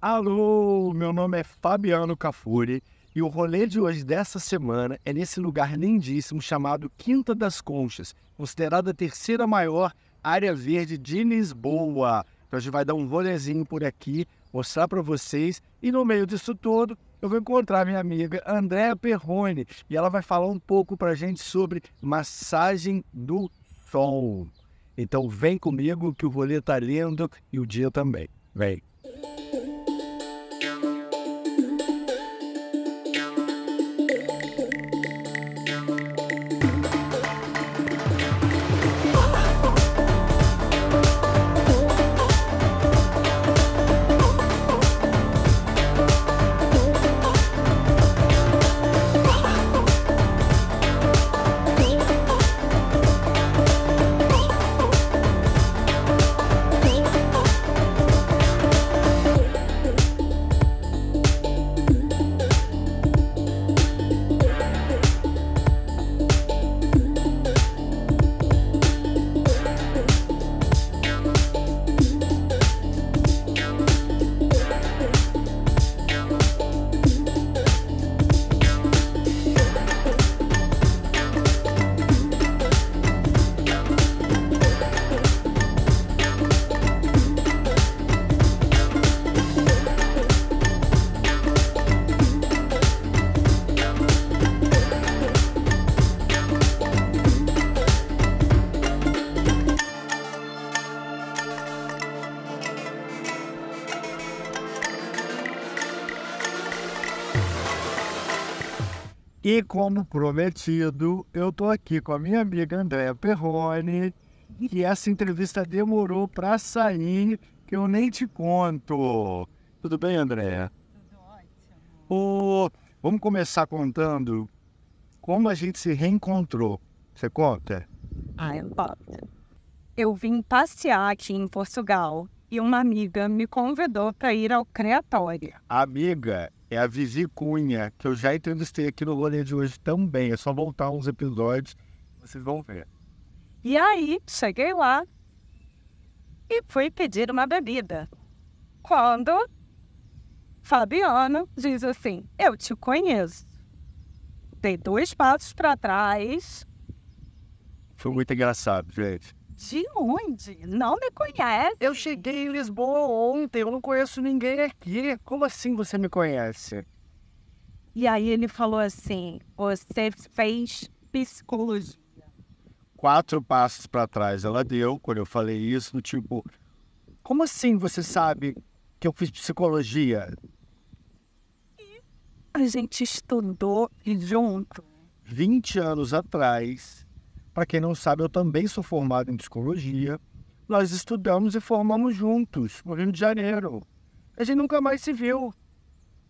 Alô, meu nome é Fabiano Cafuri e o rolê de hoje dessa semana é nesse lugar lindíssimo chamado Quinta das Conchas, considerada a terceira maior área verde de Lisboa. Então a gente vai dar um rolezinho por aqui, mostrar para vocês e no meio disso tudo eu vou encontrar minha amiga Andréa Perrone e ela vai falar um pouco para a gente sobre massagem do sol. Então vem comigo que o rolê tá lindo e o dia também. Vem! E como prometido, eu estou aqui com a minha amiga Andréa Perrone, que essa entrevista demorou para sair, que eu nem te conto. Tudo bem, Andréa? Tudo ótimo. Oh, vamos começar contando como a gente se reencontrou. Você conta? Ah, eu conto. Eu vim passear aqui em Portugal e uma amiga me convidou para ir ao Creatório. Amiga, é a Vivi Cunha, que eu já entrevistei aqui no rolê de hoje também. É só voltar uns episódios, vocês vão ver. E aí, cheguei lá e fui pedir uma bebida. Quando Fabiano diz assim: Eu te conheço. Dei dois passos para trás. Foi muito engraçado, gente. De onde? Não me conhece? Eu cheguei em Lisboa ontem, eu não conheço ninguém aqui. Como assim você me conhece? E aí ele falou assim: você fez psicologia. Quatro passos para trás ela deu quando eu falei isso, no tipo, como assim você sabe que eu fiz psicologia? E a gente estudou junto. 20 anos atrás, para quem não sabe, eu também sou formado em psicologia. Nós estudamos e formamos juntos no Rio de Janeiro. A gente nunca mais se viu.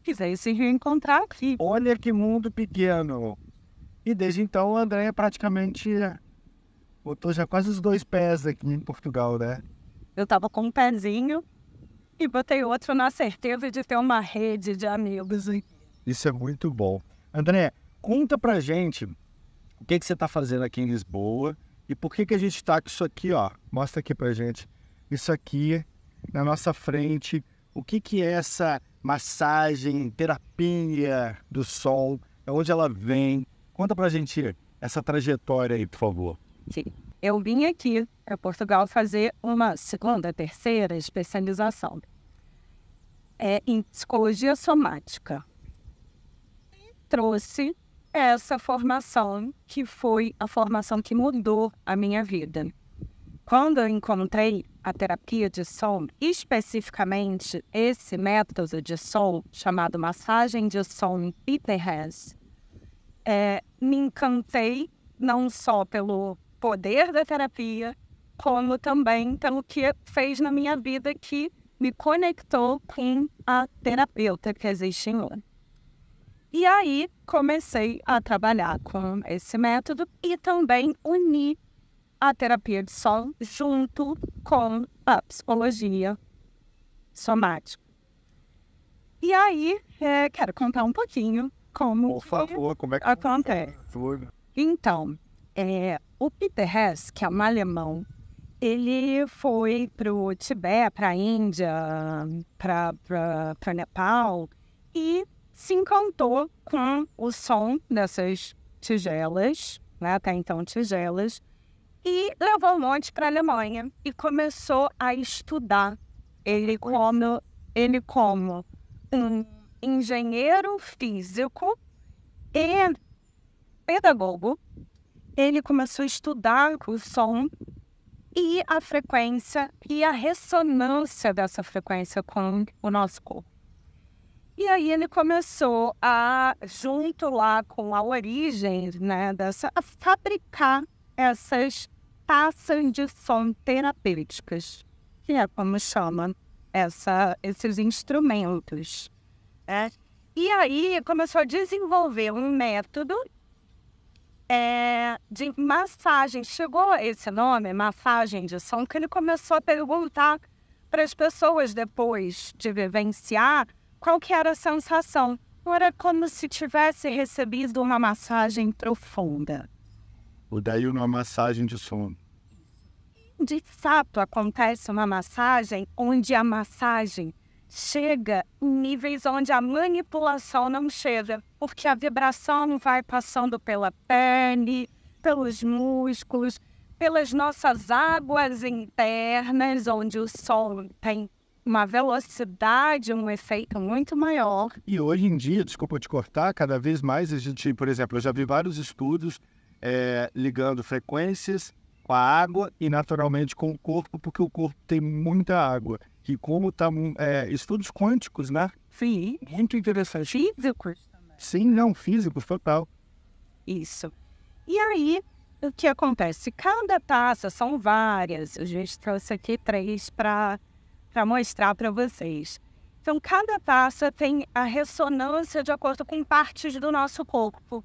E se reencontrar aqui. Olha que mundo pequeno. E desde então, o André praticamente botou já quase os dois pés aqui em Portugal, né? Eu tava com um pezinho e botei outro na certeza de ter uma rede de amigos Isso é muito bom. André, conta pra gente o que, que você está fazendo aqui em Lisboa e por que, que a gente está com isso aqui, ó. Mostra aqui para gente. Isso aqui na nossa frente. O que, que é essa massagem, terapia do sol? É onde ela vem? Conta a gente essa trajetória aí, por favor. Sim. Eu vim aqui para Portugal fazer uma segunda, terceira especialização é, em psicologia somática. E trouxe essa formação que foi a formação que mudou a minha vida. Quando eu encontrei a terapia de som, especificamente esse método de som chamado massagem de som Peter é, me encantei não só pelo poder da terapia, como também pelo que fez na minha vida que me conectou com a terapeuta que existe em mim. E aí comecei a trabalhar com esse método e também uni a terapia de som junto com a psicologia somática. E aí, é, quero contar um pouquinho como. Por favor, como é que acontece? Então, é, o Peter Hess, que é um alemão, ele foi para o Tibete, para a Índia, para o Nepal e se encantou com o som dessas tigelas, né? até então tigelas, e levou um monte para a Alemanha e começou a estudar ele como ele como um engenheiro físico e pedagogo. Ele começou a estudar o som e a frequência e a ressonância dessa frequência com o nosso corpo. E aí ele começou a, junto lá com a origem né, dessa, a fabricar essas taças de som terapêuticas, que é como chama essa, esses instrumentos. Né? E aí começou a desenvolver um método é, de massagem. Chegou esse nome, massagem de som, que ele começou a perguntar para as pessoas depois de vivenciar qual que era a sensação? Era como se tivesse recebido uma massagem profunda. Ou daí uma massagem de sono. De fato, acontece uma massagem onde a massagem chega em níveis onde a manipulação não chega, porque a vibração vai passando pela pele, pelos músculos, pelas nossas águas internas, onde o sol tem uma velocidade, um efeito muito maior. E hoje em dia, desculpa te cortar, cada vez mais a gente, por exemplo, eu já vi vários estudos é, ligando frequências com a água e naturalmente com o corpo, porque o corpo tem muita água. E como tá é, estudos quânticos, né? Sim. Muito interessante. Físicos também. Sim, não, físicos total. Isso. E aí, o que acontece? Cada taça, são várias, a gente trouxe aqui três para para mostrar para vocês. Então, cada taça tem a ressonância de acordo com partes do nosso corpo.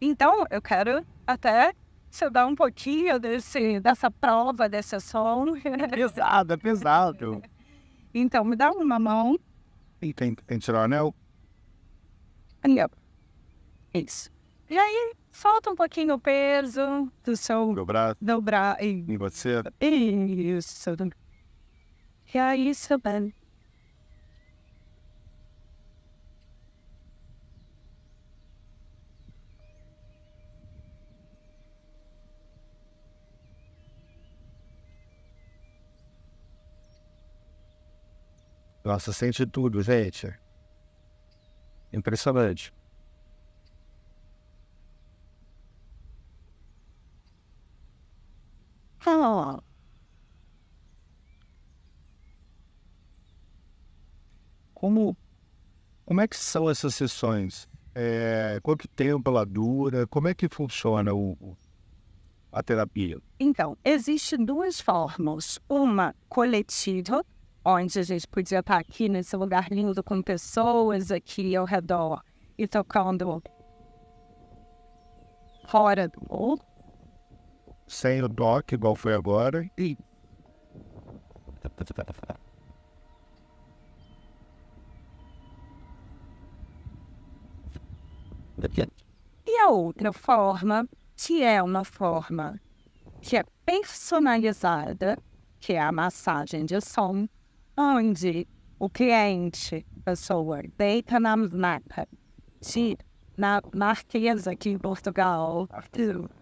Então, eu quero até te dar um pouquinho desse, dessa prova, desse som. Pesado, é pesado. Então, me dá uma mão. E tem, tem que tirar o anel? Anel. Isso. E aí, solta um pouquinho o peso do seu... Dobrar. Dobrar. Isso. Em você? Isso. E é isso, Ben. Nossa, sente tudo, gente. Impressionante. Hello. Como, como é que são essas sessões? É, quanto tempo ela dura? Como é que funciona o, o a terapia? Então, existem duas formas. Uma coletiva, onde a gente podia estar aqui nesse lugar lindo com pessoas aqui ao redor e tocando fora do mundo. Sem o toque, igual foi agora. E... E a outra forma, que é uma forma que é personalizada, que é a massagem de som, onde o cliente, a pessoa, deita na maca de, na marquesa aqui em Portugal,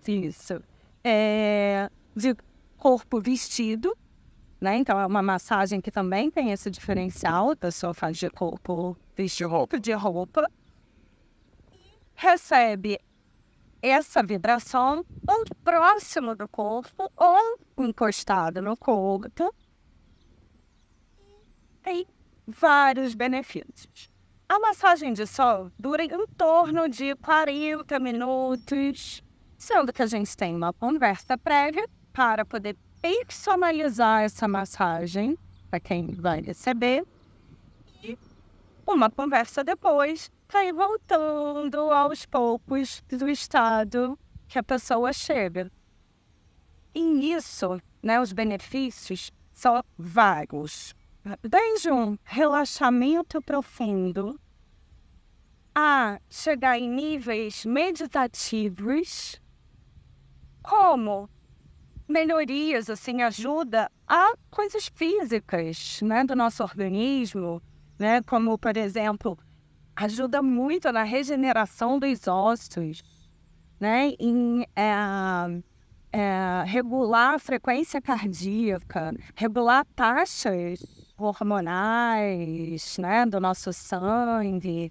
isso, é, de corpo vestido, né? Então é uma massagem que também tem esse diferencial, a pessoa faz de corpo vestido, de roupa, de roupa recebe essa vibração ou próximo do corpo ou encostado no corpo. Tem vários benefícios. A massagem de sol dura em torno de 40 minutos, sendo que a gente tem uma conversa prévia para poder personalizar essa massagem para quem vai receber e uma conversa depois vai voltando aos poucos do estado que a pessoa chega. E nisso, né, os benefícios são vários. Desde um relaxamento profundo a chegar em níveis meditativos, como melhorias, assim, ajuda a coisas físicas, né, do nosso organismo, né, como, por exemplo, ajuda muito na regeneração dos ossos, né? Em é, é, regular a frequência cardíaca, regular taxas hormonais, né? Do nosso sangue,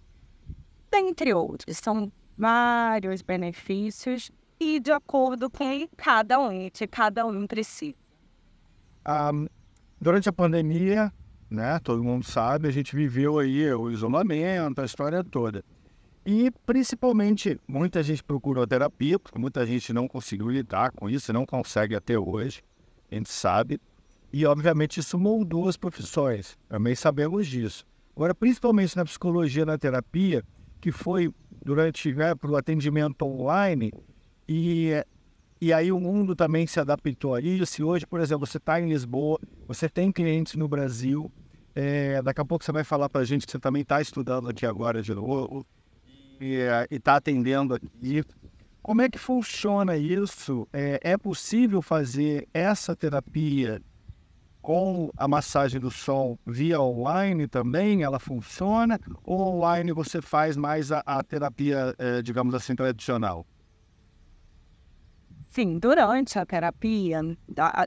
dentre outros. São vários benefícios e de acordo com cada um, de cada um precisa. Um, durante a pandemia, né? Todo mundo sabe, a gente viveu aí o isolamento, a história toda. E principalmente, muita gente procurou terapia, porque muita gente não conseguiu lidar com isso, não consegue até hoje, a gente sabe. E obviamente isso moldou as profissões, também sabemos disso. Agora, principalmente na psicologia, na terapia, que foi durante né, o atendimento online, e eh, e aí o mundo também se adaptou a isso. E hoje, por exemplo, você está em Lisboa, você tem clientes no Brasil. É, daqui a pouco você vai falar para a gente que você também está estudando aqui agora de novo e está eh, atendendo aqui. Como é que funciona isso? É, é possível fazer essa terapia com a massagem do sol via online também? Ela funciona? Ou online você faz mais a, a terapia, é, digamos assim, tradicional? Sim, durante a terapia,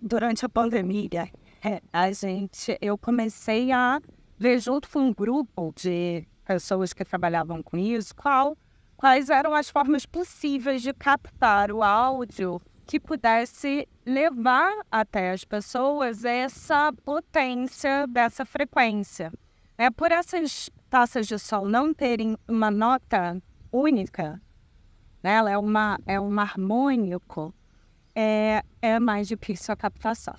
durante a pandemia, é, a gente, eu comecei a ver junto com um grupo de pessoas que trabalhavam com isso, qual, quais eram as formas possíveis de captar o áudio que pudesse levar até as pessoas essa potência dessa frequência. É por essas taças de sol não terem uma nota única, né? ela é, uma, é um harmônico, é, é mais difícil a captação.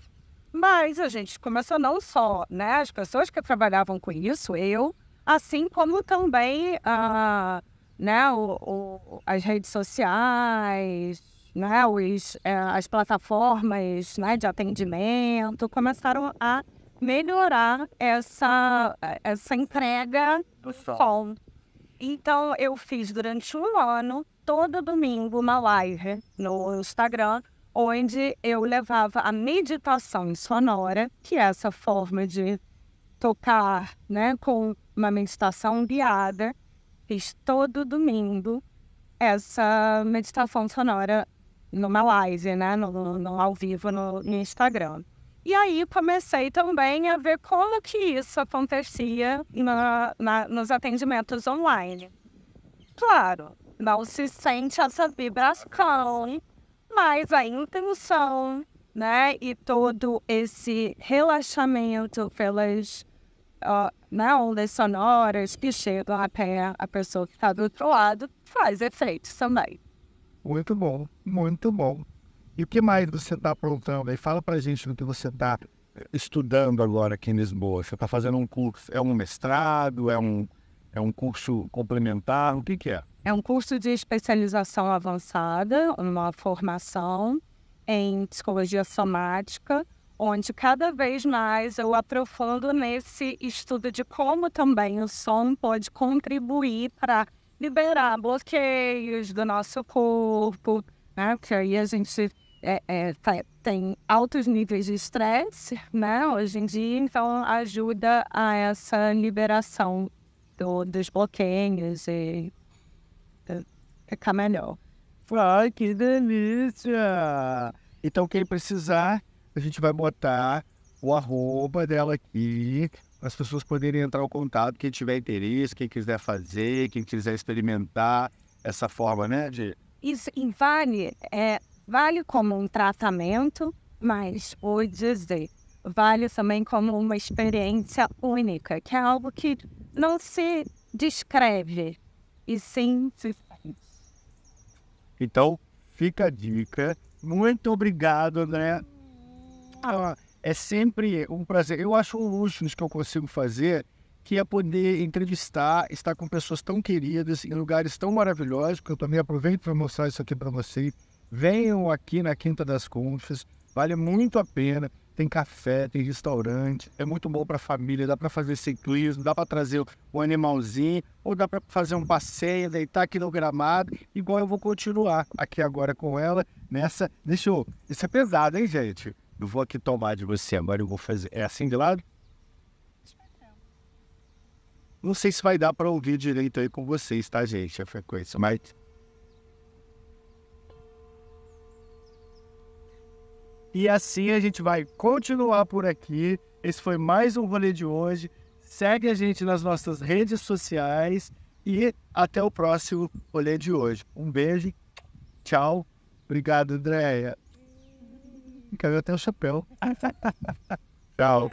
Mas a gente começou não só, né? As pessoas que trabalhavam com isso, eu, assim como também a ah, né, o, o, as redes sociais, né, os, é, as plataformas né, de atendimento começaram a melhorar essa, essa entrega do som. Então, eu fiz durante um ano todo domingo uma live no Instagram, onde eu levava a meditação sonora, que é essa forma de tocar, né, com uma meditação guiada. Fiz todo domingo essa meditação sonora numa live, né, no, no ao vivo no, no Instagram. E aí comecei também a ver como que isso acontecia na, na, nos atendimentos online. Claro, não se sente essa vibração, mas a intenção, né? E todo esse relaxamento pelas uh, ondas sonoras que chegam até a pessoa que está do outro lado faz efeito também. Muito bom, muito bom. E o que mais você está aprontando aí? Fala para gente do que você está estudando agora aqui em Lisboa. Você está fazendo um curso, é um mestrado, é um é um curso complementar? O que, que é? É um curso de especialização avançada, uma formação em psicologia somática, onde cada vez mais eu aprofundo nesse estudo de como também o som pode contribuir para liberar bloqueios do nosso corpo, né? Porque aí a gente é, é, tem altos níveis de estresse, né? Hoje em dia, então ajuda a essa liberação do, dos bloquinhos e eh, ficar melhor. Ai, que delícia! Então, quem precisar, a gente vai botar o arroba dela aqui, as pessoas poderem entrar em contato, quem tiver interesse, quem quiser fazer, quem quiser experimentar essa forma, né, de Isso vale, é, vale como um tratamento, mas vou dizer, vale também como uma experiência única, que é algo que não se descreve, e sim se faz. Então, fica a dica. Muito obrigado, André. Ah, é sempre um prazer. Eu acho um luxo que eu consigo fazer, que é poder entrevistar, estar com pessoas tão queridas, em lugares tão maravilhosos, que eu também aproveito para mostrar isso aqui para vocês. Venham aqui na Quinta das Confes, vale muito a pena tem café, tem restaurante, é muito bom para a família, dá para fazer ciclismo, dá para trazer um animalzinho, ou dá para fazer um passeio, deitar aqui no gramado, igual eu vou continuar aqui agora com ela, nessa, deixa eu, isso é pesado, hein, gente? Eu vou aqui tomar de você, agora eu vou fazer, é assim de lado? Não sei se vai dar para ouvir direito aí com vocês, tá, gente, a frequência, mas E assim a gente vai continuar por aqui. Esse foi mais um rolê de hoje. Segue a gente nas nossas redes sociais e até o próximo rolê de hoje. Um beijo, tchau. Obrigado, Andréia. Caiu até o chapéu. tchau.